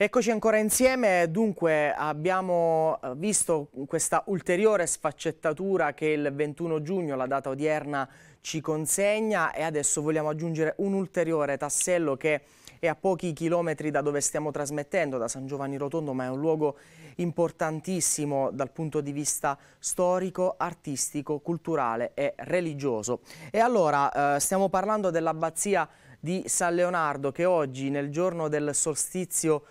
Eccoci ancora insieme, dunque abbiamo eh, visto questa ulteriore sfaccettatura che il 21 giugno, la data odierna, ci consegna e adesso vogliamo aggiungere un ulteriore tassello che è a pochi chilometri da dove stiamo trasmettendo, da San Giovanni Rotondo, ma è un luogo importantissimo dal punto di vista storico, artistico, culturale e religioso. E allora eh, stiamo parlando dell'abbazia di San Leonardo che oggi nel giorno del solstizio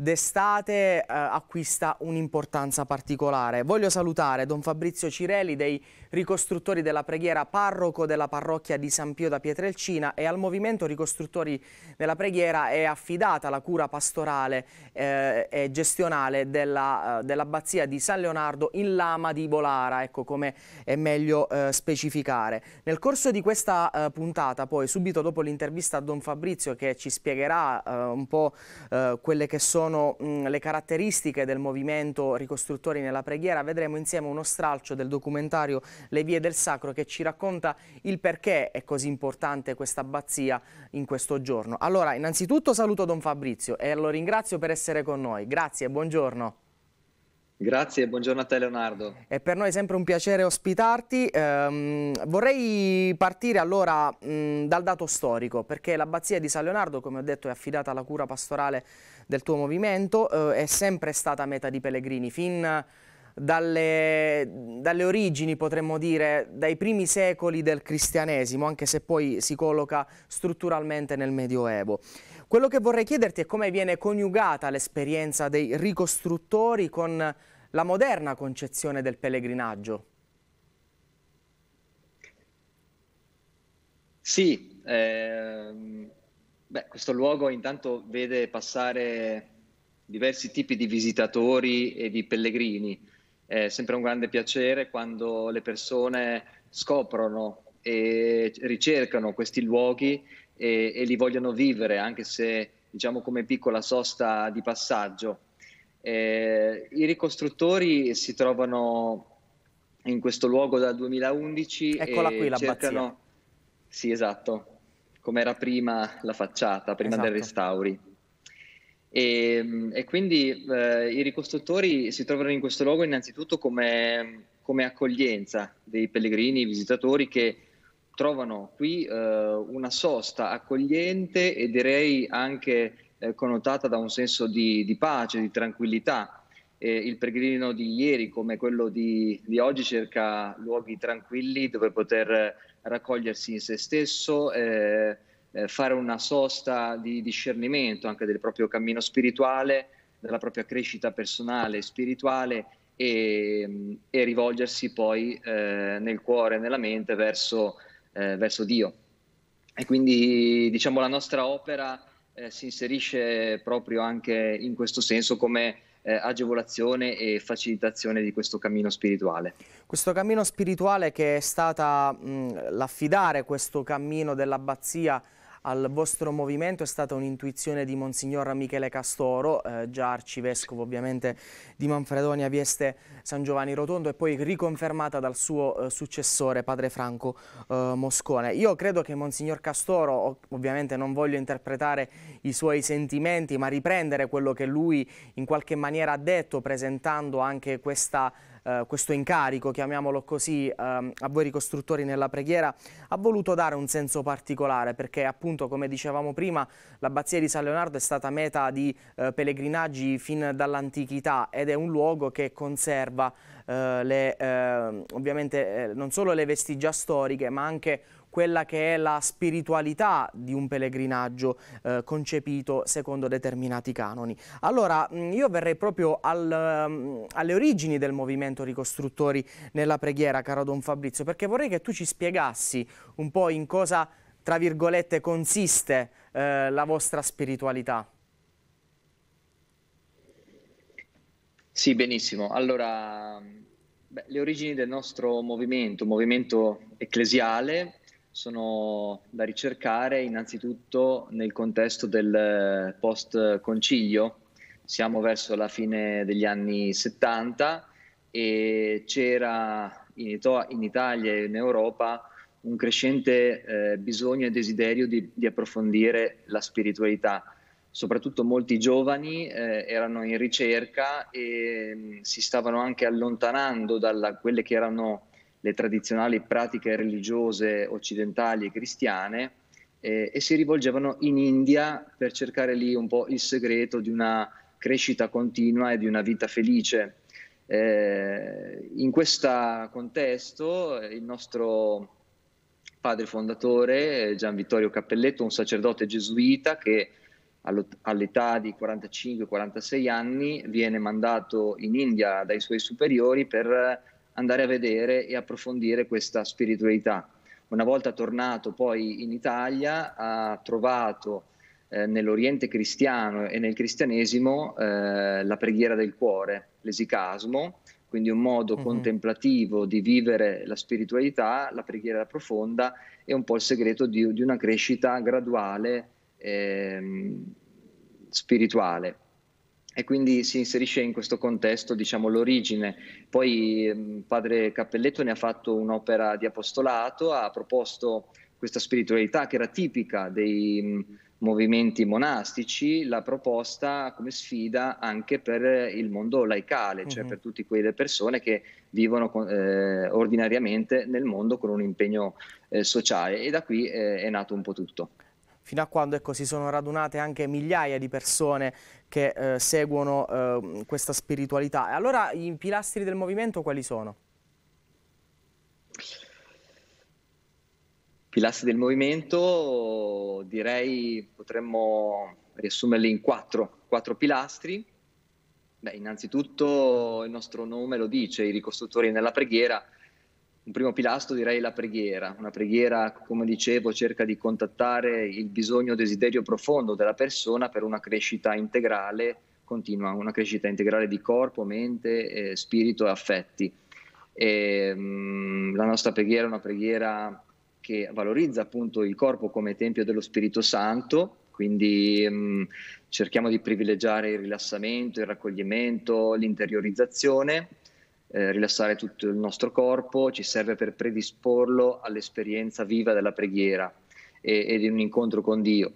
d'estate eh, acquista un'importanza particolare. Voglio salutare Don Fabrizio Cirelli dei Ricostruttori della Preghiera, parroco della parrocchia di San Pio da Pietrelcina e al Movimento Ricostruttori della Preghiera è affidata la cura pastorale eh, e gestionale eh, dell'abbazia dell di San Leonardo in Lama di Volara, ecco come è meglio eh, specificare. Nel corso di questa eh, puntata poi, subito dopo l'intervista a Don Fabrizio che ci spiegherà eh, un po' quelle che sono sono mh, le caratteristiche del movimento Ricostruttori nella preghiera, vedremo insieme uno stralcio del documentario Le vie del sacro che ci racconta il perché è così importante questa abbazia in questo giorno. Allora, innanzitutto saluto Don Fabrizio e lo ringrazio per essere con noi. Grazie, buongiorno. Grazie, buongiorno a te Leonardo. È per noi sempre un piacere ospitarti. Eh, vorrei partire allora mh, dal dato storico, perché l'abbazia di San Leonardo, come ho detto, è affidata alla cura pastorale del tuo movimento, eh, è sempre stata meta di pellegrini, fin dalle, dalle origini, potremmo dire, dai primi secoli del cristianesimo, anche se poi si colloca strutturalmente nel Medioevo. Quello che vorrei chiederti è come viene coniugata l'esperienza dei ricostruttori con la moderna concezione del pellegrinaggio. Sì, ehm, beh, questo luogo intanto vede passare diversi tipi di visitatori e di pellegrini. È sempre un grande piacere quando le persone scoprono e ricercano questi luoghi e, e li vogliono vivere, anche se diciamo come piccola sosta di passaggio. Eh, I ricostruttori si trovano in questo luogo dal 2011. Eccola qui la cercano... Sì, esatto, come era prima la facciata, prima esatto. dei restauri. E, e quindi eh, i ricostruttori si trovano in questo luogo innanzitutto come, come accoglienza dei pellegrini, visitatori che trovano qui eh, una sosta accogliente e direi anche eh, connotata da un senso di, di pace, di tranquillità. Eh, il peregrino di ieri, come quello di, di, oggi, cerca luoghi tranquilli dove poter raccogliersi in se stesso, eh, eh, fare una sosta di discernimento anche del proprio cammino spirituale, della propria crescita personale e spirituale e, rivolgersi poi eh, nel cuore e nella mente verso eh, verso Dio. E quindi diciamo la nostra opera eh, si inserisce proprio anche in questo senso come eh, agevolazione e facilitazione di questo cammino spirituale. Questo cammino spirituale che è stata l'affidare questo cammino dell'abbazia al vostro movimento è stata un'intuizione di Monsignor Michele Castoro, eh, già arcivescovo ovviamente di Manfredonia, Vieste San Giovanni Rotondo e poi riconfermata dal suo eh, successore, padre Franco eh, Moscone. Io credo che Monsignor Castoro, ovviamente non voglio interpretare i suoi sentimenti, ma riprendere quello che lui in qualche maniera ha detto presentando anche questa eh, questo incarico, chiamiamolo così, eh, a voi ricostruttori nella preghiera, ha voluto dare un senso particolare perché appunto, come dicevamo prima, l'abbazia di San Leonardo è stata meta di eh, pellegrinaggi fin dall'antichità ed è un luogo che conserva eh, le, eh, ovviamente eh, non solo le vestigia storiche ma anche quella che è la spiritualità di un pellegrinaggio eh, concepito secondo determinati canoni. Allora mm, io verrei proprio al, um, alle origini del movimento ricostruttori nella preghiera, caro Don Fabrizio, perché vorrei che tu ci spiegassi un po' in cosa, tra virgolette, consiste eh, la vostra spiritualità. Sì, benissimo. Allora, beh, le origini del nostro movimento, movimento ecclesiale, sono da ricercare innanzitutto nel contesto del post concilio. Siamo verso la fine degli anni 70 e c'era in, in Italia e in Europa un crescente eh, bisogno e desiderio di, di approfondire la spiritualità soprattutto molti giovani eh, erano in ricerca e mh, mm, si stavano anche allontanando da quelle che erano le tradizionali pratiche religiose occidentali e cristiane eh, e si rivolgevano in India per cercare lì un po' il segreto di una crescita continua e di una vita felice. Eh, in questo contesto eh, il nostro padre fondatore Gian Vittorio Cappelletto, un sacerdote gesuita che all'età di 45-46 anni viene mandato in India dai suoi superiori per andare a vedere e approfondire questa spiritualità. Una volta tornato poi in Italia ha trovato eh, nell'Oriente cristiano e nel cristianesimo eh, la preghiera del cuore, l'esicasmo, quindi un modo mm-hmm. contemplativo di vivere la spiritualità, la preghiera profonda è un po' il segreto di, di una crescita graduale ehm, spirituale e quindi si inserisce in questo contesto diciamo, l'origine. Poi ehm, padre Cappelletto ne ha fatto un'opera di apostolato, ha proposto questa spiritualità che era tipica dei movimenti monastici, l'ha proposta come sfida anche per il mondo laicale, cioè mm-hmm. per tutte quelle persone che vivono eh, ordinariamente nel mondo con un impegno eh, sociale e da qui eh, è nato un po' tutto fino a quando ecco, si sono radunate anche migliaia di persone che eh, seguono eh, questa spiritualità. E allora i pilastri del movimento quali sono? Pilastri del movimento direi potremmo riassumerli in quattro, quattro pilastri. Beh, innanzitutto il nostro nome lo dice, i ricostruttori nella preghiera, un primo pilastro direi la preghiera, una preghiera come dicevo cerca di contattare il bisogno, desiderio profondo della persona per una crescita integrale, continua, una crescita integrale di corpo, mente, eh, spirito e affetti. E, ehm, mh, la nostra preghiera è una preghiera che valorizza appunto il corpo come tempio dello Spirito Santo, quindi mh, ehm, cerchiamo di privilegiare il rilassamento, il raccoglimento, l'interiorizzazione eh, rilassare tutto il nostro corpo, ci serve per predisporlo all'esperienza viva della preghiera e, e di un incontro con Dio.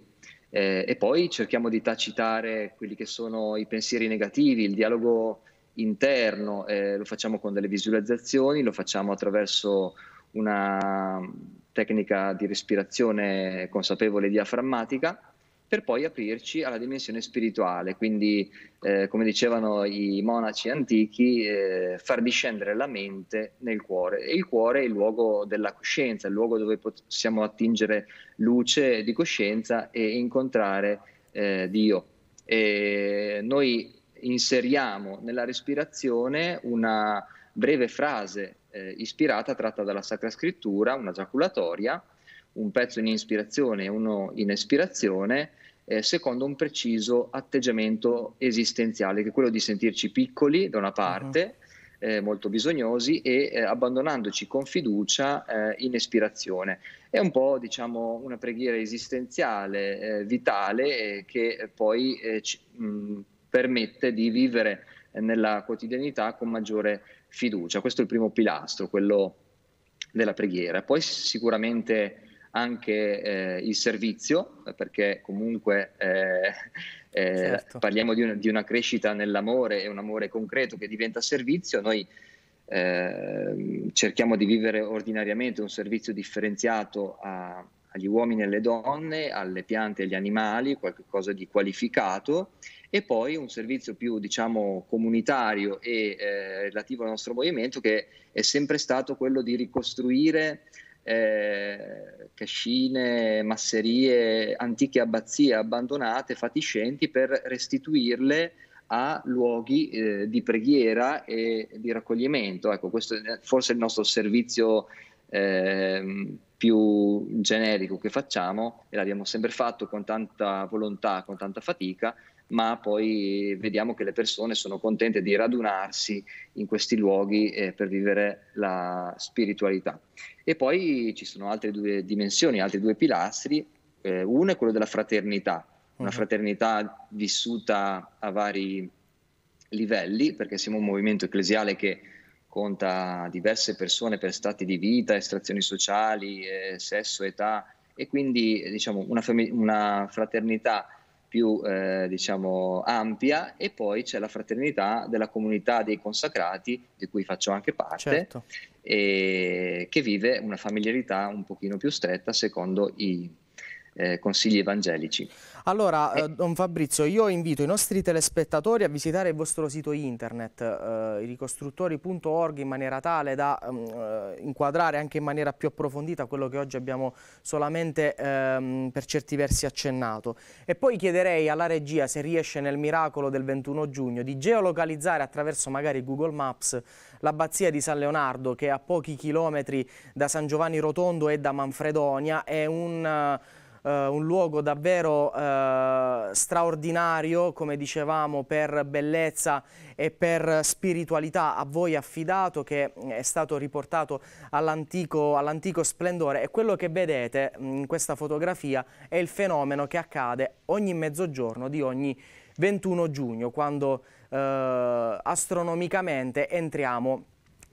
Eh, e poi cerchiamo di tacitare quelli che sono i pensieri negativi, il dialogo interno, eh, lo facciamo con delle visualizzazioni, lo facciamo attraverso una tecnica di respirazione consapevole diaframmatica per poi aprirci alla dimensione spirituale, quindi eh, come dicevano i monaci antichi, eh, far discendere la mente nel cuore e il cuore è il luogo della coscienza, il luogo dove possiamo attingere luce di coscienza e incontrare eh, Dio. E noi inseriamo nella respirazione una breve frase eh, ispirata tratta dalla Sacra Scrittura, una giaculatoria, un pezzo in ispirazione e uno in espirazione, eh, secondo un preciso atteggiamento esistenziale, che è quello di sentirci piccoli da una parte, uh-huh. eh, molto bisognosi, e eh, abbandonandoci con fiducia eh, in espirazione. È un po' diciamo, una preghiera esistenziale, eh, vitale, eh, che poi ci, mh, mm, permette di vivere nella quotidianità con maggiore fiducia. Questo è il primo pilastro, quello della preghiera. Poi sicuramente anche eh, il servizio, perché comunque eh, eh, certo. parliamo di una, di una, crescita nell'amore e un amore concreto che diventa servizio. Noi ehm, cerchiamo di vivere ordinariamente un servizio differenziato a, agli uomini e alle donne, alle piante e agli animali, qualcosa di qualificato e poi un servizio più diciamo comunitario e eh, relativo al nostro movimento che è sempre stato quello di ricostruire eh, cascine, masserie, antiche abbazie abbandonate, fatiscenti, per restituirle a luoghi eh, di preghiera e di raccoglimento. Ecco, questo è forse il nostro servizio eh, più generico che facciamo e l'abbiamo sempre fatto con tanta volontà, con tanta fatica, ma poi vediamo che le persone sono contente di radunarsi in questi luoghi eh, per vivere la spiritualità. E poi ci sono altre due dimensioni, altri due pilastri, eh, uno è quello della fraternità, una mhm. fraternità vissuta a vari livelli, perché siamo un movimento ecclesiale che conta diverse persone per stati di vita, estrazioni sociali, eh, sesso, età, e quindi eh, diciamo una, fami- una fraternità più eh, diciamo, ampia e poi c'è la fraternità della comunità dei consacrati, di cui faccio anche parte, certo. e che vive una familiarità un pochino più stretta secondo i eh, consigli evangelici. Allora, eh. eh. Don Fabrizio, io invito i nostri telespettatori a visitare il vostro sito internet, eh, ricostruttori.org, in maniera tale da mm, eh, inquadrare anche in maniera più approfondita quello che oggi abbiamo solamente ehm, per certi versi accennato. E poi chiederei alla regia se riesce nel miracolo del 21 giugno di geolocalizzare attraverso magari Google Maps l'abbazia di San Leonardo che è a pochi chilometri da San Giovanni Rotondo e da Manfredonia è un eh, un luogo davvero eh, straordinario, come dicevamo, per bellezza e per spiritualità a voi affidato che mm, è stato riportato all'antico all splendore e quello che vedete mm, in questa fotografia è il fenomeno che accade ogni mezzogiorno di ogni 21 giugno quando eh, astronomicamente entriamo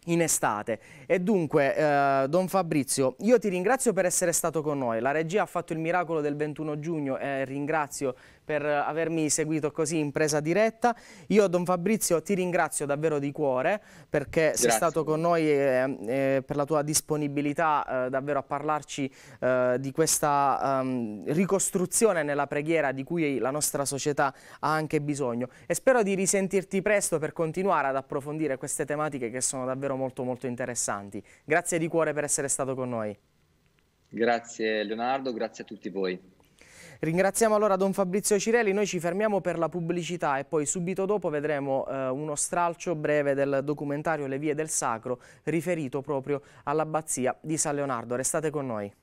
in estate. E dunque, eh, Don Fabrizio, io ti ringrazio per essere stato con noi. La regia ha fatto il miracolo del 21 giugno e ringrazio per avermi seguito così in presa diretta. Io, Don Fabrizio, ti ringrazio davvero di cuore perché Grazie. sei stato con noi e, e per la tua disponibilità eh, davvero a parlarci eh, di questa um, ricostruzione nella preghiera di cui la nostra società ha anche bisogno. E spero di risentirti presto per continuare ad approfondire queste tematiche che sono davvero davvero molto molto interessanti. Grazie di cuore per essere stato con noi. Grazie Leonardo, grazie a tutti voi. Ringraziamo allora Don Fabrizio Cirelli, noi ci fermiamo per la pubblicità e poi subito dopo vedremo eh, uno stralcio breve del documentario Le vie del sacro riferito proprio all'abbazia di San Leonardo. Restate con noi.